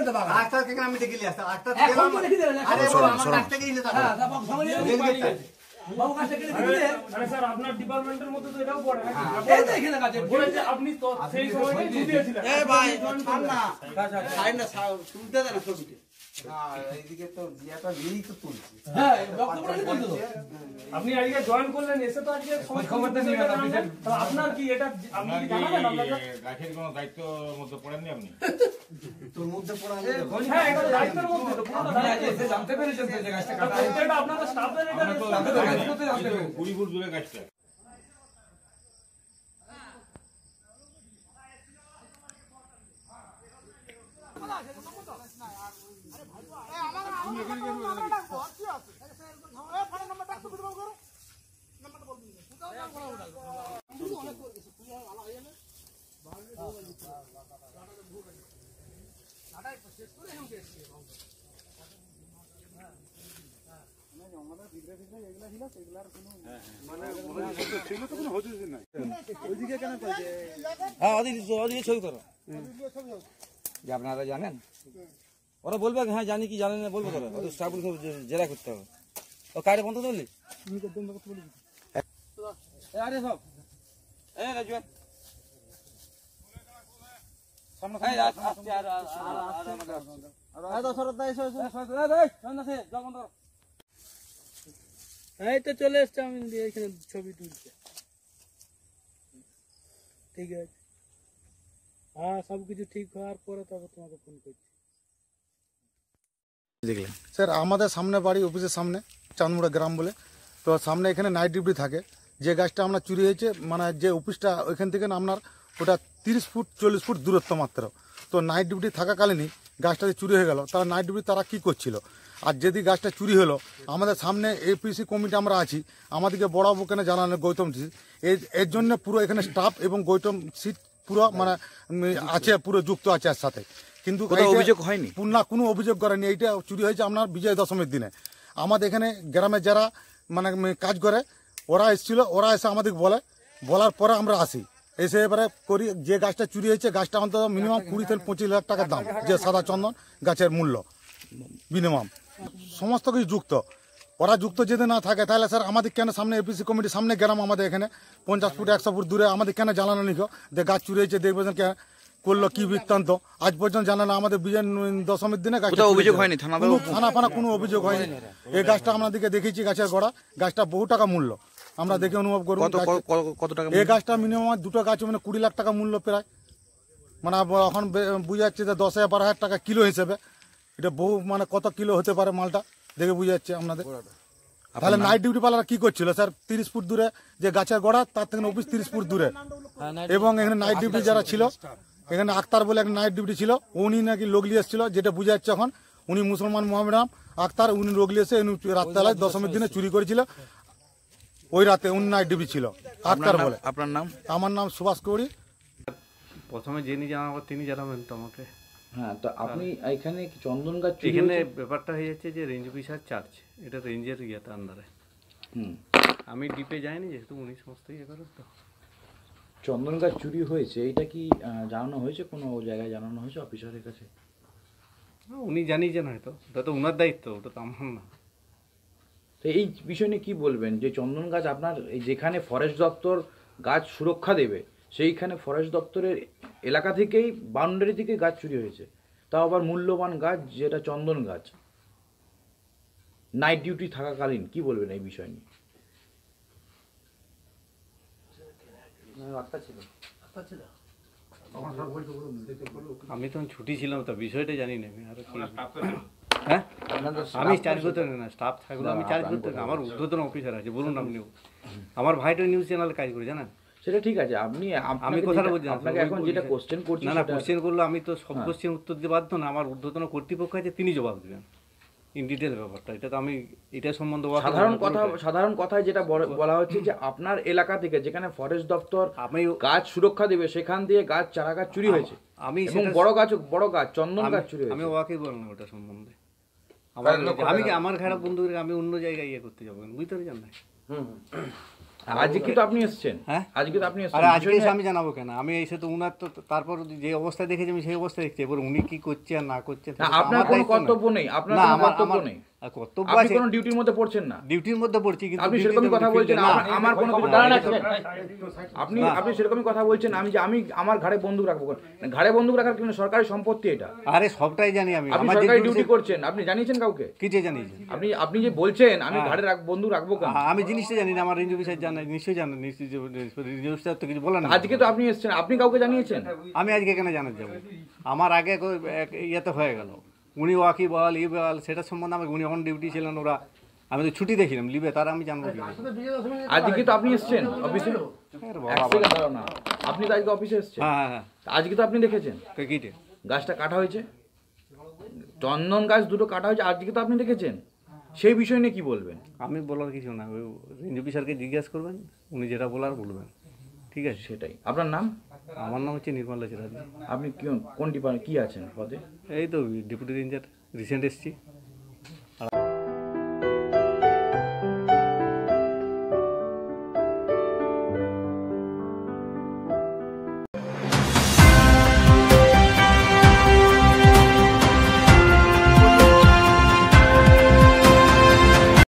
হ্যাঁ, দিলেন তো বাবা হ্যাঁ, মধ্যে তো এটাও পড়ে হ্যাঁ। আপনি তো সেই না ছাড় শুনতে দেন না হ্যাঁ, হ্যাঁ, আপনি আজকে জয়েন করলেন এসে তো আজকে আপনার কি এটা আপনি গাছের কোনো দায়িত্ব মধ্যে পড়েননি আপনি তোর মধ্যে পড়া হ্যাঁ এটা দায়িত্বের মধ্যে তো পুরো দায়িত্ব এসে জানতে পেরেছেন যে গাছটা কাটা আপনারা স্টাফের এটা 20 ফুট দূরে গাছটা আপনারা জানেন ওরা বলবে হ্যাঁ জানি কি জানেন না বলবো ওদের জেরা করতে হবে ও কারে বন্ধ করলি আরে সব আর আর আর আর আর আর আর আর এই তো চলে এসছে আমি এখানে ছবি তুলছে ঠিক আছে হ্যাঁ সব কিছু ঠিক হওয়ার পরে তবে তোমাকে ফোন করছি দেখলেন স্যার আমাদের সামনে বাড়ি অফিসের সামনে চাঁদমুড়া গ্রাম বলে তো সামনে এখানে নাইট ডিউটি থাকে যে গাছটা আমরা চুরি হয়েছে মানে যে অফিসটা ওইখান থেকে আপনার ওটা তিরিশ ফুট চল্লিশ ফুট দূরত্ব মাত্র তো নাইট ডিউটি থাকাকালীনই গাছটা চুরি হয়ে গেল তারা নাইট ডিউটি তারা কি করছিল আর যদি গাছটা চুরি হলো আমাদের সামনে এপিসি কমিটি আমরা আছি আমাদেরকে বড়াবো কেন জানানো গৌতম সিট এর জন্য পুরো এখানে স্টাফ এবং গৌতম সিট পুরো মানে আছে পুরো যুক্ত আছে এর সাথে কিন্তু অভিযোগ হয়নি না কোনো অভিযোগ করেনি এইটা চুরি হয়েছে আপনার বিজয় দশমীর দিনে আমাদের এখানে গ্রামে যারা মানে কাজ করে ওরা এসেছিল ওরা এসে আমাদেরকে বলে বলার পরে আমরা আসি এসে এবারে করি যে গাছটা চুরি হয়েছে গাছটা অন্তত মিনিমাম কুড়ি থেকে পঁচিশ লাখ টাকার দাম যে সাদা চন্দন গাছের মূল্য মিনিমাম সমস্ত কিছু যুক্ত ওরা যুক্ত যদি না থাকে তাহলে স্যার আমাদের কেন সামনে এপিসি কমিটির সামনে গ্রাম আমাদের এখানে পঞ্চাশ ফুট একশো ফুট দূরে আমাদের কেন জানানো নিখো যে গাছ চুরিয়েছে দেখবে কেন করলো কি বৃত্তান্ত আজ পর্যন্ত জানানো আমাদের বিজয় দশমীর দিনে অভিযোগ হয়নি থানা ফানা কোনো অভিযোগ হয়নি এই গাছটা আমাদেরকে দেখেছি গাছের গোড়া গাছটা বহু টাকা মূল্য আমরা দেখে অনুভব করবো কত টাকা এই গাছটা মিনিমাম দুটো গাছ মানে কুড়ি লাখ টাকা মূল্য প্রায় মানে এখন বুঝে যাচ্ছে যে দশ হাজার বারো হাজার টাকা কিলো হিসেবে এটা বহু মানে কত কিলো হতে পারে মালটা দেখে বুঝে যাচ্ছে আপনাদের তাহলে নাইট ডিউটি পালারা কি করছিল স্যার তিরিশ ফুট দূরে যে গাছের গোড়া তার থেকে অফিস তিরিশ ফুট দূরে হ্যাঁ, এবং এখানে নাইট ডিউটি যারা ছিল এখানে আক্তার বলে একটা নাইট ডিউটি ছিল উনি নাকি লোক নিয়ে এসেছিল যেটা বুঝে যাচ্ছে এখন উনি মুসলমান মোহামেডাম আক্তার উনি লোক নিয়ে এসে রাত্রেবেলায় দশমীর দিনে চুরি করেছিল ওই রাতে উনি নাইট ডিউটি ছিল আক্তার বলে আপনার নাম আমার নাম সুভাষ কৌরি প্রথমে যিনি জানা তিনি জানাবেন তোমাকে হ্যাঁ তো আপনি এখানে চন্দন গাছ এখানে ব্যাপারটা হয়ে যাচ্ছে যে রেঞ্জ বিশাল চার্জ এটা রেঞ্জের ইয়েতে আন্দারে হুম আমি ডিপে যাইনি যেহেতু উনি সমস্তই ইয়ে করেন তো চন্দন গাছ চুরি হয়েছে এটা কি জানানো হয়েছে কোনো জায়গায় জানানো হয়েছে অফিসারের কাছে উনি জানি জানিয়েছেন হয়তো ওটা তো ওনার দায়িত্ব ওটা তো আমার না তো এই বিষয় নিয়ে কী বলবেন যে চন্দন গাছ আপনার এই যেখানে ফরেস্ট দপ্তর গাছ সুরক্ষা দেবে সেইখানে ফরেস্ট দপ্তরের এলাকা থেকেই বাউন্ডারি থেকে গাছ চুরি হয়েছে তাও আবার মূল্যবান গাছ যেটা চন্দন গাছ নাইট ডিউটি থাকাকালীন কি বলবেন এই বিষয় নিয়ে আমি তখন ছুটি ছিলাম তা বিষয়টা জানি না আমি হ্যাঁ? আমি চার্জ করতে না স্টাফ থাকলো আমি চার্জ করতে আমার উদ্বোধন অফিসার আছে বলুন আপনিও আমার ভাইটা নিউজ চ্যানেলে কাজ করে জানেন সেটা ঠিক আছে আপনি আমি কথাটা বলছি আপনাকে এখন যেটা কোশ্চেন করছি না না কোশ্চেন করলে আমি তো সব কোশ্চেন হ্যাঁ। উত্তর দিতে বাধ্য না আমার ঊর্ধ্বতন কর্তৃপক্ষ আছে তিনি জবাব দেবেন ইন ডিটেল ব্যাপারটা এটা তো আমি এটা সম্বন্ধে সাধারণ কথা সাধারণ কথায় যেটা বলা হচ্ছে যে আপনার এলাকা থেকে যেখানে ফরেস্ট দপ্তর আমি গাছ সুরক্ষা দেবে সেখান দিয়ে গাছ চারা গাছ চুরি হয়েছে আমি বড় গাছ বড় গাছ চন্দন গাছ চুরি হয়েছে আমি ওয়াকে বললাম ওটা সম্বন্ধে আমি আমার খারাপ বন্ধুদেরকে আমি অন্য জায়গায় ইয়ে করতে যাবো বুঝতে পারছেন না হুম হ্যাঁ। আজকে তো আপনি এসেছেন হ্যাঁ আজকে তো আপনি আরে আজকে আমি জানাবো কেন আমি এসে তো উনার তো তারপর যে অবস্থায় দেখেছি আমি সেই অবস্থায় দেখছি এবার উনি কি করছে আর না করছে আপনার কোনো কর্তব্য নেই আপনার কোনো কর্তব্য নেই কর্তব্য আছে কোনো ডিউটির মধ্যে পড়ছেন না ডিউটির মধ্যে পড়ছি কিন্তু আপনি সেরকমই কথা বলছেন আমার কোনো আপনি আপনি সেরকমই কথা বলছেন আমি যে আমি আমার ঘরে বন্দুক রাখবো ঘরে বন্দুক রাখার কিন্তু সরকারি সম্পত্তি এটা আরে সবটাই জানি আমি আমার সরকারি ডিউটি করছেন আপনি জানিয়েছেন কাউকে কিছে জানিয়েছেন আপনি আপনি যে বলছেন আমি হ্যাঁ। ঘরে রাখ বন্দুক রাখবো কেন হ্যাঁ, আমি জিনিসটা জানি না আমার রেঞ্জ অফিসার জানা নিশ্চয়ই জানেন নিশ্চয়ই অফিসার তো কিছু বলেন আজকে তো আপনি এসেছেন আপনি কাউকে জানিয়েছেন আমি আজকে কেন জানাতে যাব আমার আগে ইয়েতে হয়ে গেল উনি ওয়াকি বল ই বল সেটার সম্বন্ধে আমাকে উনি অন ডিউটি ছিলেন ওরা আমি তো ছুটি দেখিলাম লিবে তারা আমি জানবো কি আজকে তো আপনি এসছেন অফিসে হ্যাঁ আপনি তো আজকে অফিসে এসেছেন হ্যাঁ, হ্যাঁ হ্যাঁ আজকে তো আপনি দেখেছেন কেটে গাছটা কাটা হয়েছে চন্দন গাছ দুটো কাটা হয়েছে আজকে তো আপনি দেখেছেন সেই বিষয় নিয়ে কি বলবেন আমি বলার কিছু না ওই রেঞ্জু স্যারকে জিজ্ঞেস করবেন উনি যেটা বলার বলবেন ঠিক আছে সেটাই আপনার নাম আমার নাম হচ্ছে নির্মল লাচিরাজি আপনি কোন ডিপার্টমেন্ট কী আছেন পদে এই তো ডেপুটি রেঞ্জার রিসেন্ট এসছি